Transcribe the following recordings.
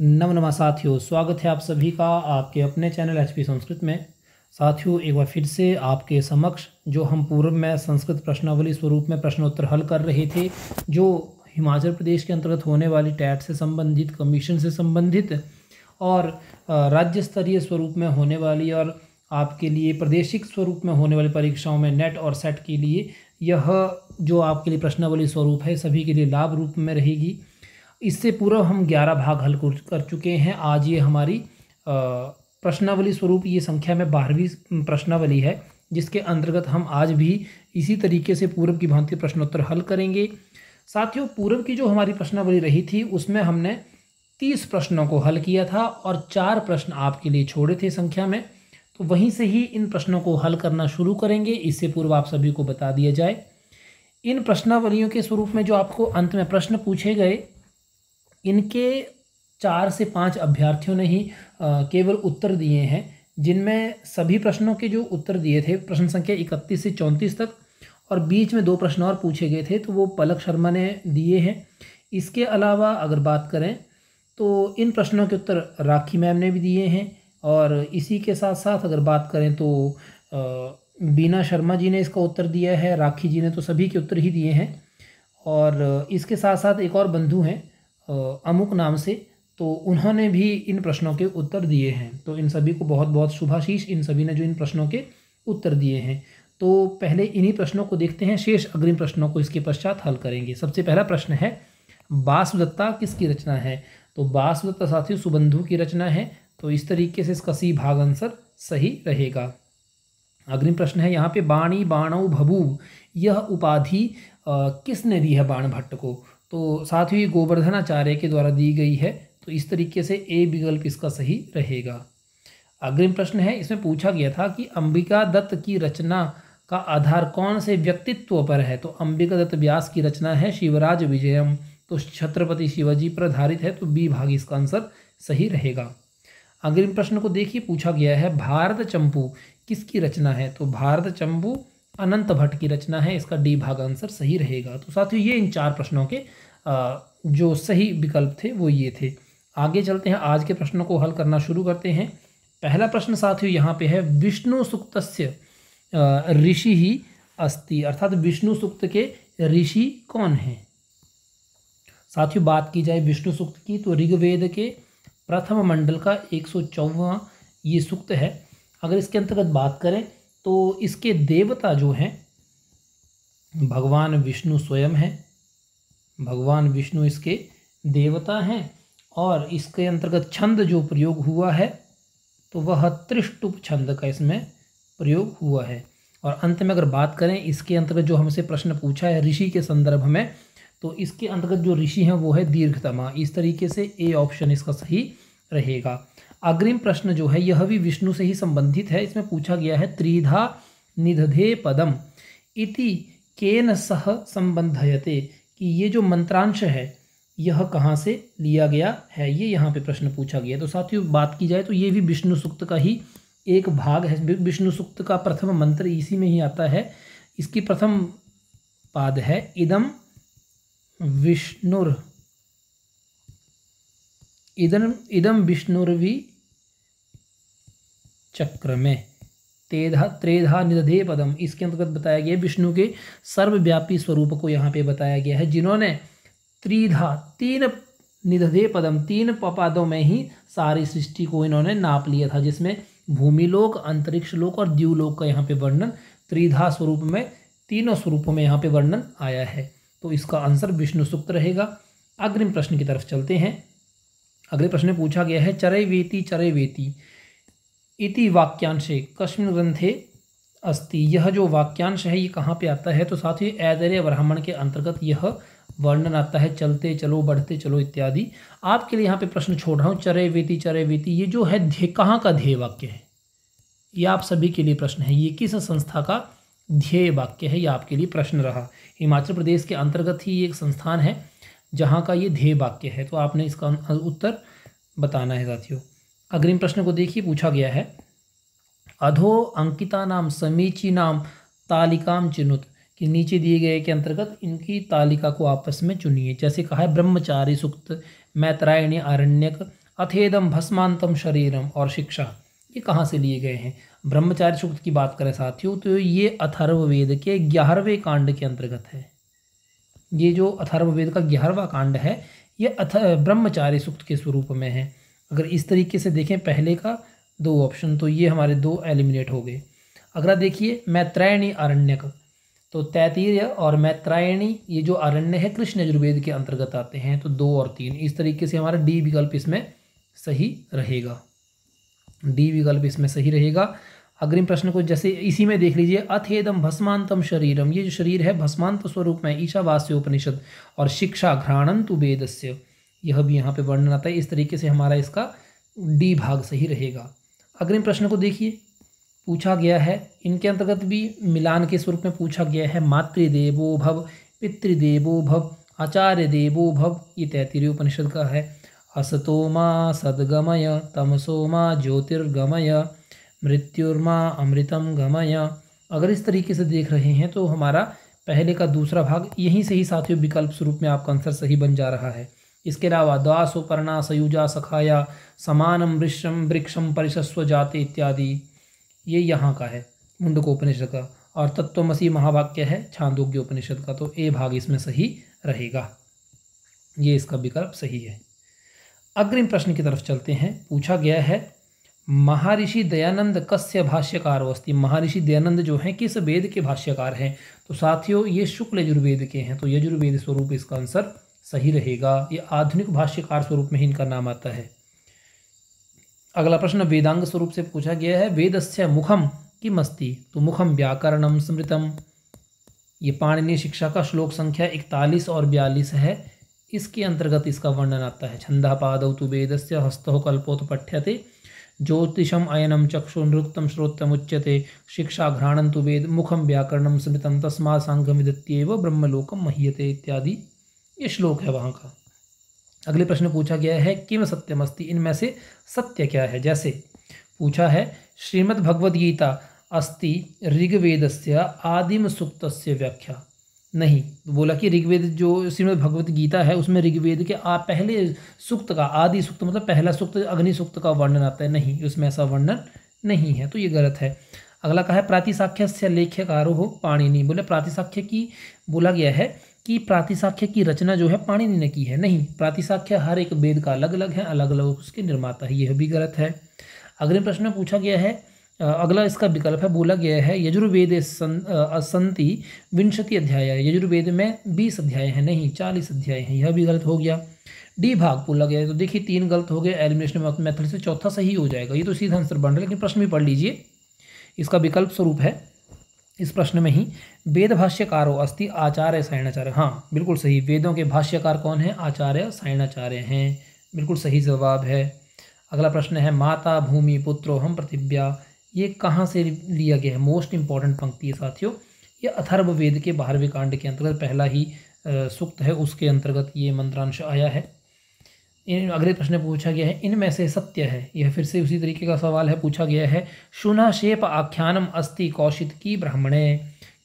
नम नमा साथियों स्वागत है आप सभी का आपके अपने चैनल एच संस्कृत में साथियों एक बार फिर से आपके समक्ष जो हम पूर्व में संस्कृत प्रश्नावली स्वरूप में प्रश्नोत्तर हल कर रहे थे जो हिमाचल प्रदेश के अंतर्गत होने वाली टैट से संबंधित कमीशन से संबंधित और राज्य स्तरीय स्वरूप में होने वाली और आपके लिए प्रादेशिक स्वरूप में होने वाली परीक्षाओं में नेट और सेट के लिए यह जो आपके लिए प्रश्नावली स्वरूप है सभी के लिए लाभ रूप में रहेगी इससे पूर्व हम ग्यारह भाग हल कर चुके हैं आज ये हमारी प्रश्नावली स्वरूप ये संख्या में बारहवीं प्रश्नावली है जिसके अंतर्गत हम आज भी इसी तरीके से पूर्व की भांति प्रश्नोत्तर हल करेंगे साथियों पूर्व की जो हमारी प्रश्नावली रही थी उसमें हमने तीस प्रश्नों को हल किया था और चार प्रश्न आपके लिए छोड़े थे संख्या में तो वहीं से ही इन प्रश्नों को हल करना शुरू करेंगे इससे पूर्व आप सभी को बता दिया जाए इन प्रश्नावलियों के स्वरूप में जो आपको अंत में प्रश्न पूछे गए इनके चार से पाँच अभ्यर्थियों ने ही केवल उत्तर दिए हैं जिनमें सभी प्रश्नों के जो उत्तर दिए थे प्रश्न संख्या इकतीस से चौंतीस तक और बीच में दो प्रश्न और पूछे गए थे तो वो पलक शर्मा ने दिए हैं इसके अलावा अगर बात करें तो इन प्रश्नों के उत्तर राखी मैम ने भी दिए हैं और इसी के साथ साथ अगर बात करें तो बीना शर्मा जी ने इसका उत्तर दिया है राखी जी ने तो सभी के उत्तर ही दिए हैं और इसके साथ साथ एक और बंधु हैं अमुक नाम से तो उन्होंने भी इन प्रश्नों के उत्तर दिए हैं तो इन सभी को बहुत बहुत शुभाशीष इन सभी ने जो इन प्रश्नों के उत्तर दिए हैं तो पहले इन्हीं प्रश्नों को देखते हैं शेष अग्रिम प्रश्नों को इसके पश्चात हल करेंगे सबसे पहला प्रश्न है बासुदत्ता किसकी रचना है तो बासुदत्ता साथियों सुबंधु की रचना है तो इस तरीके से इसका सी भाग आंसर सही रहेगा अग्रिम प्रश्न है यहाँ पे बाणी बाणव भबू यह उपाधि किसने दी है बाण भट्ट को तो साथ ही गोवर्धन आचार्य के द्वारा दी गई है तो इस तरीके से ए विकल्प इसका सही रहेगा अग्रिम प्रश्न है इसमें पूछा गया था कि अंबिका दत्त की रचना का आधार कौन से व्यक्तित्व पर है तो अंबिका दत्त व्यास की रचना है शिवराज विजयम तो छत्रपति शिवाजी पर आधारित है तो बी भाग इसका आंसर सही रहेगा अग्रिम प्रश्न को देखिए पूछा गया है भारत चंपू किसकी रचना है तो भारत चंपू अनंत भट्ट की रचना है इसका डी भाग आंसर सही रहेगा तो साथियों ये इन चार प्रश्नों के जो सही विकल्प थे वो ये थे आगे चलते हैं आज के प्रश्नों को हल करना शुरू करते हैं पहला प्रश्न साथियों यहाँ पे है विष्णु सुक्त ऋषि ही अस्ति अर्थात विष्णु सुक्त के ऋषि कौन हैं साथियों बात की जाए विष्णु सुक्त की तो ऋग्वेद के प्रथम मंडल का एक सौ ये सुक्त है अगर इसके अंतर्गत बात करें तो इसके देवता जो हैं भगवान विष्णु स्वयं हैं भगवान विष्णु इसके देवता हैं और इसके अंतर्गत छंद जो प्रयोग हुआ है तो वह त्रिष्टुप छंद का इसमें प्रयोग हुआ है और अंत में अगर बात करें इसके अंतर्गत जो हमसे प्रश्न पूछा है ऋषि के संदर्भ में तो इसके अंतर्गत जो ऋषि हैं वो है दीर्घतमा इस तरीके से ए ऑप्शन इसका सही रहेगा अग्रिम प्रश्न जो है यह भी विष्णु से ही संबंधित है इसमें पूछा गया है त्रिधा निधे पदम इति केन सह संबंधयते कि ये जो मंत्रांश है यह कहाँ से लिया गया है ये यहाँ पे प्रश्न पूछा गया तो साथियों बात की जाए तो ये भी विष्णु सूक्त का ही एक भाग है विष्णु सूक्त का प्रथम मंत्र इसी में ही आता है इसकी प्रथम पाद है इदम विष्णुर इदम इदम विष्णुर्वी चक्र में तेधा त्रेधा निधे पदम इसके अंतर्गत बताया गया विष्णु के सर्वव्यापी स्वरूप को यहाँ पे बताया गया है जिन्होंने त्रिधा तीन निधे पदम तीन पपादों में ही सारी सृष्टि को इन्होंने नाप लिया था जिसमें भूमिलोक अंतरिक्ष लोक और द्यूलोक का यहाँ पे वर्णन त्रिधा स्वरूप में तीनों स्वरूपों में यहाँ पे वर्णन आया है तो इसका आंसर विष्णु सुक्त रहेगा अग्रिम प्रश्न की तरफ चलते हैं अगले प्रश्न में पूछा गया है चरय वेती चरय वेती इति वाक्यांशे कस्मिन ग्रंथे अस्ति यह जो वाक्यांश है ये कहाँ पे आता है तो साथ ही ऐदर्य ब्राह्मण के अंतर्गत यह वर्णन आता है चलते चलो बढ़ते चलो इत्यादि आपके लिए यहाँ पे प्रश्न छोड़ रहा हूँ चरे वेती चरे वेती ये जो है ध्येय कहाँ का ध्येय वाक्य है ये आप सभी के लिए प्रश्न है ये किस संस्था का ध्येय वाक्य है ये आपके लिए प्रश्न रहा हिमाचल प्रदेश के अंतर्गत ही एक संस्थान है जहाँ का ये ध्येय वाक्य है तो आपने इसका उत्तर बताना है साथियों अग्रिम प्रश्न को देखिए पूछा गया है अधो अंकिता नाम समीची नाम तालिकाम चिन्हुत कि नीचे दिए गए के अंतर्गत इनकी तालिका को आपस में चुनिए जैसे कहा है ब्रह्मचारी सुक्त मैत्रायणी आरण्यक अथेदम भस्मांतम शरीरम और शिक्षा ये कहाँ से लिए गए हैं ब्रह्मचार्य सूक्त की बात करें साथियों तो ये अथर्ववेद के ग्यारहवें कांड के अंतर्गत है ये जो अथर्ववेद का ग्यारहवा कांड है ये अथ ब्रह्मचारी सूक्त के स्वरूप में है अगर इस तरीके से देखें पहले का दो ऑप्शन तो ये हमारे दो एलिमिनेट हो गए अगला देखिए मैत्रायणी अरण्यक तो तैतीर्य और मैत्रायणी ये जो अरण्य है कृष्ण यजुर्वेद के अंतर्गत आते हैं तो दो और तीन इस तरीके से हमारा डी विकल्प इसमें सही रहेगा डी विकल्प इसमें सही रहेगा अग्रिम प्रश्न को जैसे इसी में देख लीजिए अथेदम भस्मांतम शरीरम ये जो शरीर है भस्मांत स्वरूप में ईशावास्य उपनिषद और शिक्षा घ्राणंतु वेदस्य यह भी यहाँ पे वर्णन आता है इस तरीके से हमारा इसका डी भाग सही रहेगा अग्रिम प्रश्न को देखिए पूछा गया है इनके अंतर्गत भी मिलान के स्वरूप में पूछा गया है मातृदेवो भव पितृदेवो भव आचार्य देवो भव ये तैतीय उपनिषद का है असतो माँ सदगमय तमसो माँ ज्योतिर्गमय मृत्युर्मा अमृतम गमय अगर इस तरीके से देख रहे हैं तो हमारा पहले का दूसरा भाग यहीं से ही साथियों विकल्प स्वरूप में आपका आंसर सही बन जा रहा है इसके अलावा दास उपर्णा सयुजा सखाया समानम वृक्षम वृक्षम परिशस्व जाते इत्यादि ये यहाँ का है मुंडकोपनिषद का और तत्वमसी महावाक्य है छांदोग्य उपनिषद का तो ए भाग इसमें सही रहेगा ये इसका विकल्प सही है अग्रिम प्रश्न की तरफ चलते हैं पूछा गया है महर्षि दयानंद कस्य भाष्यकार वस्ती महर्षि दयानंद जो हैं किस वेद के भाष्यकार हैं तो साथियों ये शुक्ल यजुर्वेद के हैं तो यजुर्वेद स्वरूप इसका आंसर सही रहेगा ये आधुनिक भाष्यकार स्वरूप में ही इनका नाम आता है अगला प्रश्न वेदांग स्वरूप से पूछा गया है वेद से मुखम कि मस्ती तो मुखम व्याकरणम स्मृतम ये पाणिनी शिक्षा का श्लोक संख्या इकतालीस और बयालीस है इसके अंतर्गत इसका वर्णन आता है पाद तो वेद से हस्तो कल्पोत्पठ्यते ज्योतिषम अयनम चक्षु नृत्तम श्रोतम उच्यते शिक्षा घ्राणं तो वेद मुखम व्याकरणम स्मृतम तस्मा सांघ विदत्येव ब्रह्मलोकम महियते इत्यादि ये श्लोक है वहाँ का अगले प्रश्न पूछा गया है किम सत्यमस्ति इनमें से सत्य क्या है जैसे पूछा है श्रीमद् भगवद गीता अस्ति ऋग्वेद से आदिम से व्याख्या नहीं बोला कि ऋग्वेद जो श्रीमद् भगवद गीता है उसमें ऋग्वेद के आ पहले सूक्त का आदि सूक्त मतलब पहला सुक्त अग्नि सूक्त का वर्णन आता है नहीं उसमें ऐसा वर्णन नहीं है तो ये गलत है अगला कहा है प्रातिसाख्य से लेख्यकारो हो पाणिनी बोले प्रातिसाख्य की बोला गया है कि प्रातिशाख्य की रचना जो है पाणिनि ने की है नहीं प्रातिशाख्य हर एक वेद का अलग अलग है अलग अलग उसके निर्माता है यह भी गलत है अगले प्रश्न में पूछा गया है अगला इसका विकल्प है बोला गया है यजुर्वेद संति विंशति अध्याय यजुर्वेद में बीस अध्याय हैं नहीं चालीस अध्याय हैं यह भी गलत हो गया डी भाग बोला गया है तो देखिए तीन गलत हो गए एलिमिनेशन मेथड से चौथा सही हो जाएगा ये तो सीधा आंसर बन रहा है लेकिन प्रश्न भी पढ़ लीजिए इसका विकल्प स्वरूप है इस प्रश्न में ही वेद भाष्यकारो अस्थि आचार्य सायणाचार्य हाँ बिल्कुल सही वेदों के भाष्यकार कौन है आचार्य सायणाचार्य हैं बिल्कुल सही जवाब है अगला प्रश्न है माता भूमि पुत्रो हम प्रतिव्या ये कहाँ से लिया गया है मोस्ट इंपॉर्टेंट पंक्ति है साथियों ये अथर्व वेद के बारहवें कांड के अंतर्गत पहला ही सूक्त है उसके अंतर्गत ये मंत्रांश आया है इन अगले प्रश्न पूछा गया है इनमें से सत्य है यह फिर से उसी तरीके का सवाल है पूछा गया है शुनाशेप आख्यानम अस्ति कौशित की ब्राह्मणे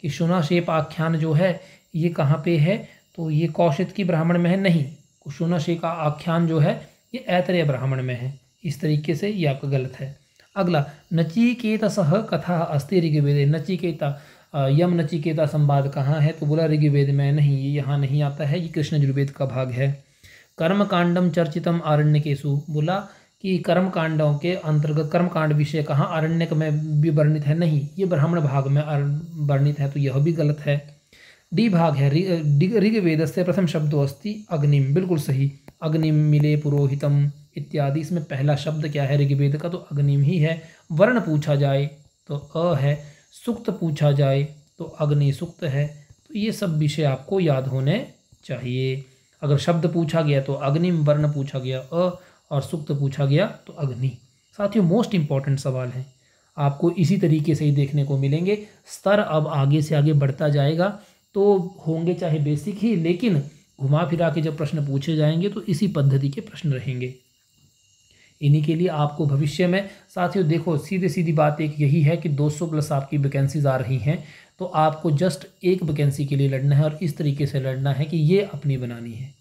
कि शुनाशेप आख्यान जो है ये कहाँ पे है तो ये कौशित की ब्राह्मण में है नहीं कुशुनाशे का आख्यान जो है ये ऐतरेय ब्राह्मण में है इस तरीके से ये आपका गलत है अगला नचिकेत सह कथा अस्ति ऋग्वेदे नचिकेता यम नचिकेता संवाद कहाँ है तो बोला ऋग्वेद में नहीं ये यहाँ नहीं आता है ये कृष्ण यजुर्वेद का भाग है कर्म कांडम चर्चितम आरण्य केसु बोला कि कर्म कांडों के अंतर्गत कर्म कांड विषय कहाँ आरण्यक में भी वर्णित है नहीं ये ब्राह्मण भाग में वर्णित है तो यह भी गलत है डी भाग है ऋग्वेद से प्रथम शब्द अस्ति अग्निम बिल्कुल सही अग्निम मिले पुरोहितम इत्यादि इसमें पहला शब्द क्या है ऋग्वेद का तो अग्निम ही है वर्ण पूछा जाए तो अ है सुक्त पूछा जाए तो अग्नि सुक्त है तो ये सब विषय आपको याद होने चाहिए अगर शब्द पूछा गया तो अग्निम वर्ण पूछा गया अ और सुक्त पूछा गया तो अग्नि साथियों मोस्ट इम्पॉर्टेंट सवाल है आपको इसी तरीके से ही देखने को मिलेंगे स्तर अब आगे से आगे बढ़ता जाएगा तो होंगे चाहे बेसिक ही लेकिन घुमा फिरा के जब प्रश्न पूछे जाएंगे तो इसी पद्धति के प्रश्न रहेंगे इन्हीं के लिए आपको भविष्य में साथियों देखो सीधे सीधी बात एक यही है कि 200 प्लस आपकी वैकेंसीज आ रही हैं तो आपको जस्ट एक वैकेंसी के लिए लड़ना है और इस तरीके से लड़ना है कि ये अपनी बनानी है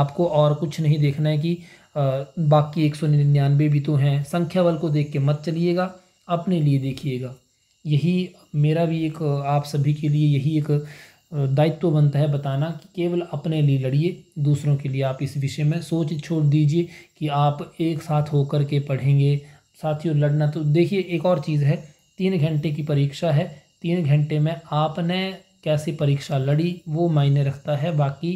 आपको और कुछ नहीं देखना है कि बाकी एक सौ निन्यानवे भी तो हैं संख्या बल को देख के मत चलिएगा अपने लिए देखिएगा यही मेरा भी एक आप सभी के लिए यही एक दायित्व बनता है बताना कि केवल अपने लिए लड़िए दूसरों के लिए आप इस विषय में सोच छोड़ दीजिए कि आप एक साथ होकर के पढ़ेंगे साथियों लड़ना तो देखिए एक और चीज़ है तीन घंटे की परीक्षा है तीन घंटे में आपने कैसी परीक्षा लड़ी वो मायने रखता है बाकी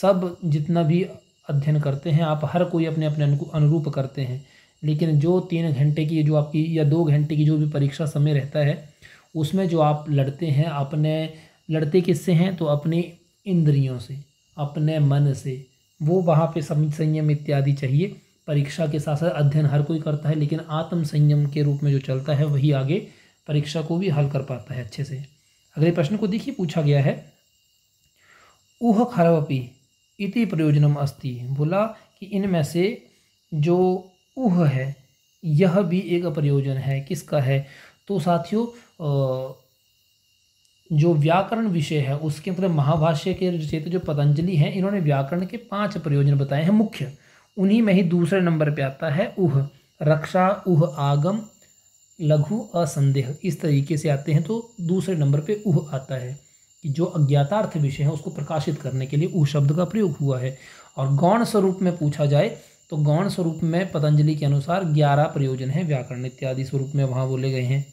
सब जितना भी अध्ययन करते हैं आप हर कोई अपने अपने अनुरूप करते हैं लेकिन जो तीन घंटे की जो आपकी या दो घंटे की जो भी परीक्षा समय रहता है उसमें जो आप लड़ते हैं अपने लड़ते किससे हैं तो अपने इंद्रियों से अपने मन से वो वहाँ पे संयम इत्यादि चाहिए परीक्षा के साथ साथ अध्ययन हर कोई करता है लेकिन आत्म संयम के रूप में जो चलता है वही आगे परीक्षा को भी हल कर पाता है अच्छे से अगले प्रश्न को देखिए पूछा गया है ऊह खरवपी इति प्रयोजनम अस्ति बोला कि इनमें से जो ऊह है यह भी एक प्रयोजन है किसका है तो साथियों जो व्याकरण विषय है उसके अंतर्गत मतलब महाभाष्य के रचित जो पतंजलि हैं इन्होंने व्याकरण के पांच प्रयोजन बताए हैं मुख्य उन्हीं में ही दूसरे नंबर पे आता है उह रक्षा उह आगम लघु असंदेह इस तरीके से आते हैं तो दूसरे नंबर पे उह आता है कि जो अज्ञातार्थ विषय है उसको प्रकाशित करने के लिए उह शब्द का प्रयोग हुआ है और गौण स्वरूप में पूछा जाए तो गौण स्वरूप में पतंजलि के अनुसार ग्यारह प्रयोजन है व्याकरण इत्यादि स्वरूप में वहाँ बोले गए हैं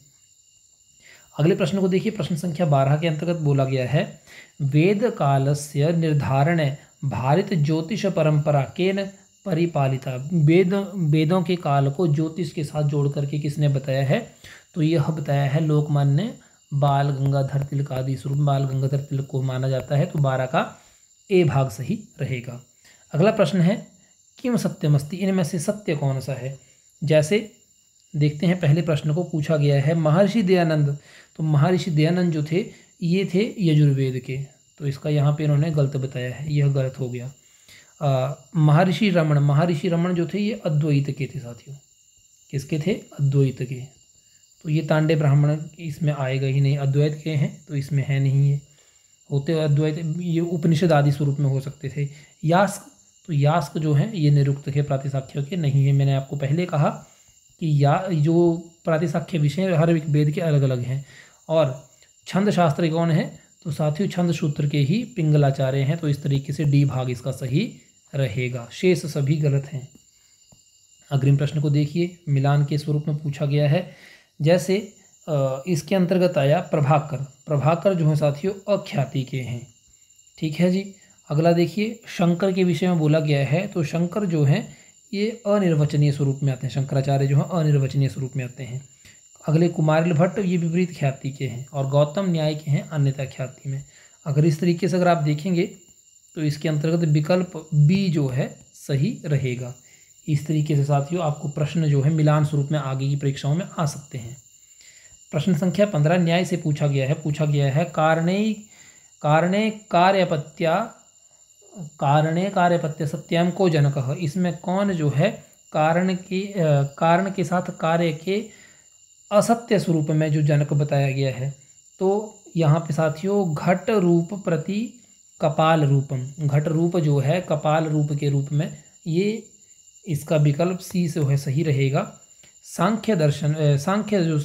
अगले प्रश्न को देखिए प्रश्न संख्या बारह के अंतर्गत बोला गया है वेद काल से निर्धारण भारत ज्योतिष परंपरा केन परिपालिता वेद वेदों के काल को ज्योतिष के साथ जोड़ करके किसने बताया है तो यह बताया है लोकमान्य बाल गंगाधर तिलक आदि स्वरूप बाल गंगाधर तिलक को माना जाता है तो बारह का ए भाग सही रहेगा अगला प्रश्न है किम सत्यमस्ति इनमें से सत्य कौन सा है जैसे देखते हैं पहले प्रश्न को पूछा गया है महर्षि दयानंद तो महर्षि दयानंद जो थे ये थे यजुर्वेद के तो इसका यहाँ पे इन्होंने गलत बताया है यह गलत हो गया महर्षि रमण महर्षि रमण जो थे ये अद्वैत के थे साथियों किसके थे अद्वैत के तो ये तांडे ब्राह्मण इसमें आएगा ही नहीं अद्वैत के हैं तो इसमें है नहीं ये होते अद्वैत ये उपनिषद आदि स्वरूप में हो सकते थे यास्क तो यास्क जो है ये निरुक्त के प्रातिसाख्य के नहीं है मैंने आपको पहले कहा कि या जो प्रातिसाख्य विषय हर एक वेद के अलग अलग हैं और छंद शास्त्र कौन है तो साथियों छंद सूत्र के ही पिंगलाचार्य हैं तो इस तरीके से डी भाग इसका सही रहेगा शेष सभी गलत हैं अग्रिम प्रश्न को देखिए मिलान के स्वरूप में पूछा गया है जैसे इसके अंतर्गत आया प्रभाकर प्रभाकर जो है साथियों अख्याति के हैं ठीक है जी अगला देखिए शंकर के विषय में बोला गया है तो शंकर जो हैं ये अनिर्वचनीय स्वरूप में आते हैं शंकराचार्य जो हैं अनिर्वचनीय स्वरूप में आते हैं अगले कुमारिल भट्ट ये विपरीत ख्याति के हैं और गौतम न्याय के हैं अन्यता ख्याति में अगर इस तरीके से अगर आप देखेंगे तो इसके अंतर्गत विकल्प बी जो है सही रहेगा इस तरीके से साथियों आपको प्रश्न जो है मिलान स्वरूप में आगे की परीक्षाओं में आ सकते हैं प्रश्न संख्या पंद्रह न्याय से पूछा गया है पूछा गया है कारणे कारणे कार्यपत्या कारणे कार्यपत्य सत्यम को जनक इसमें कौन जो है कारण के कारण के साथ कार्य के असत्य स्वरूप में जो जनक बताया गया है तो यहाँ पे साथियों घट रूप प्रति कपाल रूपम घट रूप जो है कपाल रूप के रूप में ये इसका विकल्प सी से है सही रहेगा सांख्य दर्शन सांख्य जो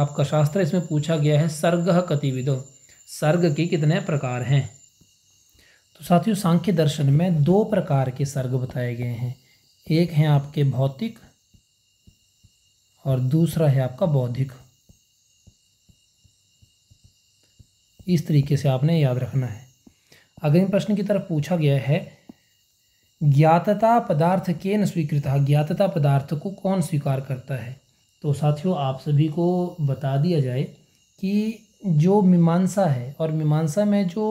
आपका शास्त्र इसमें पूछा गया है सर्ग कतिविदो सर्ग के कितने प्रकार हैं तो साथियों सांख्य दर्शन में दो प्रकार के सर्ग बताए गए हैं एक हैं आपके भौतिक और दूसरा है आपका बौद्धिक इस तरीके से आपने याद रखना है अग्रिम प्रश्न की तरफ पूछा गया है ज्ञातता पदार्थ के न स्वीकृत ज्ञातता पदार्थ को कौन स्वीकार करता है तो साथियों आप सभी को बता दिया जाए कि जो मीमांसा है और मीमांसा में जो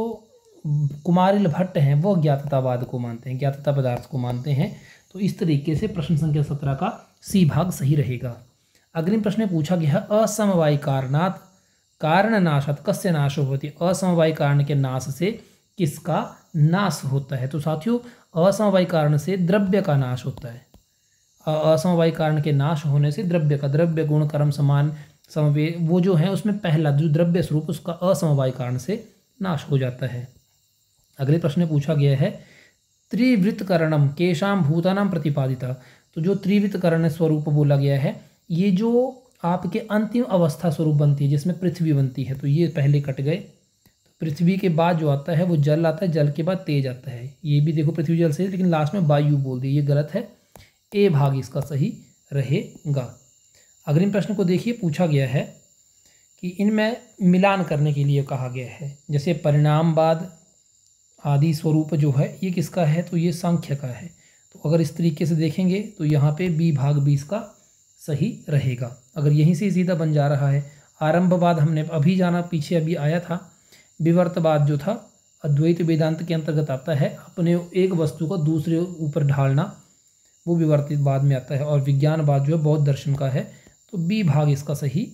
कुमारिल भट्ट हैं वो ज्ञाततावाद को मानते हैं ज्ञातता पदार्थ को मानते हैं तो इस तरीके से प्रश्न संख्या सत्रह का सी भाग सही रहेगा अग्रिम प्रश्न पूछा गया है असमवाय कारणात् कारणनाशात कस्य नाश होती असमवाय कारण के नाश से किसका नाश होता है तो साथियों असमवाय कारण से द्रव्य का नाश होता है असमवाय कारण के नाश होने से द्रव्य का द्रव्य गुण कर्म समान समवे वो जो है उसमें पहला जो द्रव्य स्वरूप उसका असमवाय कारण से नाश हो जाता है अगले प्रश्न पूछा गया है त्रिवृत्तकरणम केशाम भूतानाम प्रतिपादिता तो जो त्रिवृत्तकरण स्वरूप बोला गया है ये जो आपके अंतिम अवस्था स्वरूप बनती है जिसमें पृथ्वी बनती है तो ये पहले कट गए पृथ्वी के बाद जो आता है वो जल आता है जल के बाद तेज आता है ये भी देखो पृथ्वी जल से लेकिन लास्ट में वायु बोल दी ये गलत है ए भाग इसका सही रहेगा अग्रिम प्रश्न को देखिए पूछा गया है कि इनमें मिलान करने के लिए कहा गया है जैसे परिणामवाद आदि स्वरूप जो है ये किसका है तो ये सांख्य का है तो अगर इस तरीके से देखेंगे तो यहाँ पे बी भाग बी इसका सही रहेगा अगर यहीं से सीधा बन जा रहा है आरंभवाद हमने अभी जाना पीछे अभी आया था विवर्तवाद जो था अद्वैत वेदांत के अंतर्गत आता है अपने एक वस्तु को दूसरे ऊपर ढालना वो विवर्तित बाद में आता है और विज्ञानवाद जो है बौद्ध दर्शन का है तो बी भाग इसका सही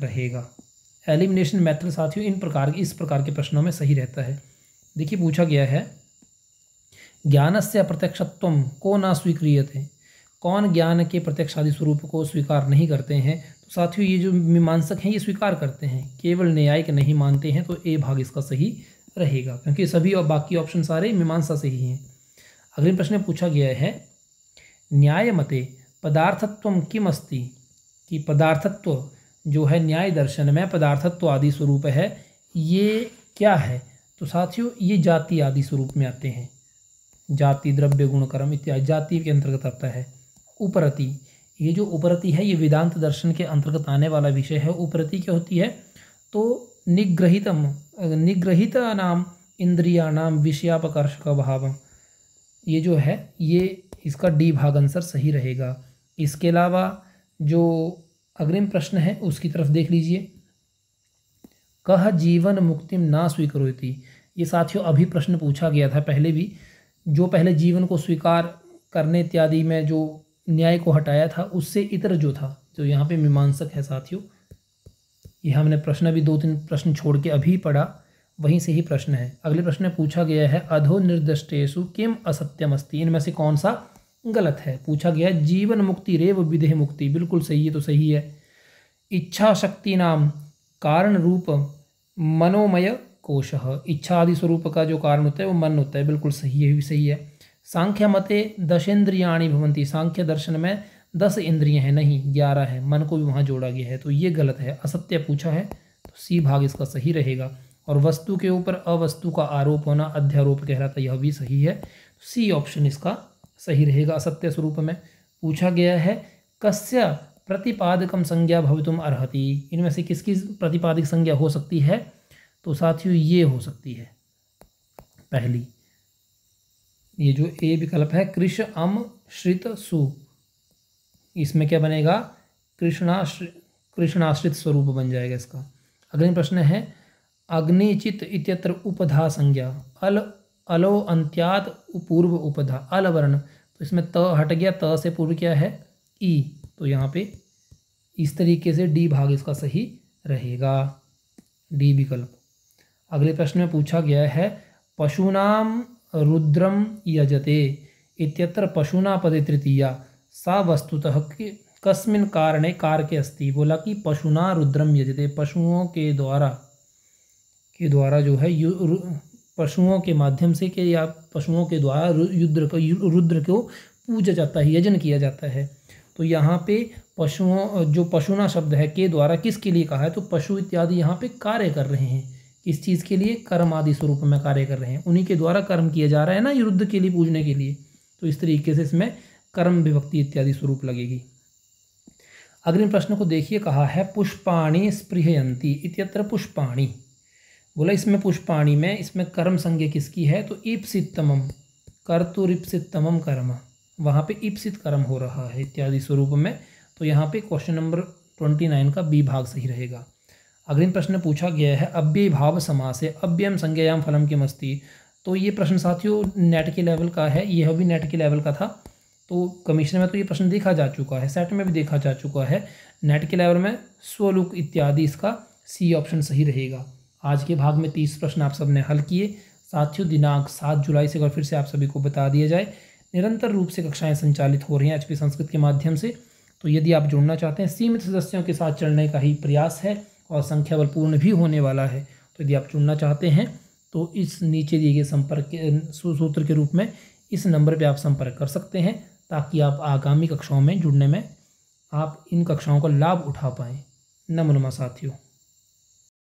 रहेगा एलिमिनेशन मेथड साथियों इन प्रकार इस प्रकार के प्रश्नों में सही रहता है देखिए पूछा गया है ज्ञान से अप्रत्यक्षत्व को ना स्वीक्रिय थे कौन ज्ञान के प्रत्यक्षादि स्वरूप को स्वीकार नहीं करते हैं साथियों ये जो मीमांसक हैं ये स्वीकार करते हैं केवल न्यायिक नहीं मानते हैं तो ए भाग इसका सही रहेगा क्योंकि सभी और बाकी ऑप्शन सारे मीमांसा से ही हैं अगले प्रश्न पूछा गया है न्याय मते पदार्थत्व किम अस्ति कि पदार्थत्व जो है न्याय दर्शन में पदार्थत्व आदि स्वरूप है ये क्या है तो साथियों ये जाति आदि स्वरूप में आते हैं जाति द्रव्य गुणकर्म इत्यादि जाति के अंतर्गत आता है उपरति ये जो उपरति है ये वेदांत दर्शन के अंतर्गत आने वाला विषय है उपरति क्या होती है तो निग्रहितम निग्रहित नाम इंद्रिया नाम विषयापकर्षक भाव ये जो है ये इसका डी भाग आंसर सही रहेगा इसके अलावा जो अग्रिम प्रश्न है उसकी तरफ देख लीजिए कह जीवन मुक्ति ना स्वीकरोती ये साथियों अभी प्रश्न पूछा गया था पहले भी जो पहले जीवन को स्वीकार करने इत्यादि में जो न्याय को हटाया था उससे इतर जो था जो यहाँ पे मीमांसक है साथियों ये हमने प्रश्न भी दो तीन प्रश्न छोड़ के अभी पढ़ा वहीं से ही प्रश्न है अगले प्रश्न में पूछा गया है अधो निर्दिष्टेशु किम असत्यम अस्ति इनमें से कौन सा गलत है पूछा गया है जीवन मुक्ति रेव विदेह मुक्ति बिल्कुल सही है तो सही है इच्छा शक्ति नाम कारण रूप मनोमय कोश इच्छा आदि स्वरूप का जो कारण होता है वो मन होता है बिल्कुल सही है भी सही है सांख्य मते दशेंद्रियाणी भवंती सांख्य दर्शन में दस इंद्रिय हैं नहीं ग्यारह है मन को भी वहाँ जोड़ा गया है तो ये गलत है असत्य पूछा है तो सी भाग इसका सही रहेगा और वस्तु के ऊपर अवस्तु का आरोप होना अध्यारोप कहलाता यह भी सही है सी ऑप्शन इसका सही रहेगा असत्य स्वरूप में पूछा गया है कस्य प्रतिपादकम संज्ञा भवितुम अर्हति इनमें से किसकी प्रतिपादक संज्ञा हो सकती है तो साथियों ये हो सकती है पहली ये जो ए विकल्प है कृष अम श्रित सु इसमें क्या बनेगा कृष्णाश्रित कृष्णाश्रित स्वरूप बन जाएगा इसका अग्नि प्रश्न है अग्निचित इत्यत्र उपधा संज्ञा अल अलो अंत्यात पूर्व उपधा अल वर्ण तो इसमें त हट गया त से पूर्व क्या है ई e। तो यहाँ पे इस तरीके से डी भाग इसका सही रहेगा डी विकल्प अगले प्रश्न में पूछा गया है पशुनाम रुद्रम यजते इत्यत्र पशुना पदे तृतीया सा वस्तुतः कस्मिन कारणे कार के अस्ति बोला कि पशुना रुद्रम यजते पशुओं के द्वारा के द्वारा जो है पशुओं के माध्यम से के या पशुओं के द्वारा रुद्र को रुद्र को पूजा जाता है यजन किया जाता है तो यहाँ पे पशुओं जो पशुना शब्द है के द्वारा किसके लिए कहा है तो पशु इत्यादि यहाँ पे कार्य कर रहे हैं किस चीज़ के लिए कर्म आदि स्वरूप में कार्य कर रहे हैं उन्हीं के द्वारा कर्म किया जा रहा है ना युद्ध के लिए पूजने के लिए तो इस तरीके से इसमें कर्म विभक्ति इत्यादि स्वरूप लगेगी अग्रिम प्रश्न को देखिए कहा है पुष्पाणी स्पृहयंती इतर पुष्पाणी बोला इसमें पुष्पाणी में इसमें कर्म संज्ञा किसकी है तो ईप्सितमम कर्तुरिप्सितमम कर्म वहाँ पे ईप्सित कर्म हो रहा है इत्यादि स्वरूप में तो यहाँ पे क्वेश्चन नंबर ट्वेंटी नाइन का बी भाग सही रहेगा अग्रिम प्रश्न पूछा गया है अव्यय भाव समास है अव्ययम संज्ञायाम फलम की मस्ती तो ये प्रश्न साथियों नेट के लेवल का है यह भी नेट के लेवल का था तो कमीशन में तो ये प्रश्न देखा जा चुका है सेट में भी देखा जा चुका है नेट के लेवल में स्वलुक इत्यादि इसका सी ऑप्शन सही रहेगा आज के भाग में तीस प्रश्न आप सब ने हल किए साथियों दिनांक सात जुलाई से और फिर से आप सभी को बता दिया जाए निरंतर रूप से कक्षाएं संचालित हो रही हैं एच संस्कृत के माध्यम से तो यदि आप जुड़ना चाहते हैं सीमित सदस्यों के साथ चलने का ही प्रयास है और संख्या बल पूर्ण भी होने वाला है तो यदि आप चुनना चाहते हैं तो इस नीचे दिए गए संपर्क के सूत्र के रूप में इस नंबर पे आप संपर्क कर सकते हैं ताकि आप आगामी कक्षाओं में जुड़ने में आप इन कक्षाओं का लाभ उठा पाएँ नमो साथियों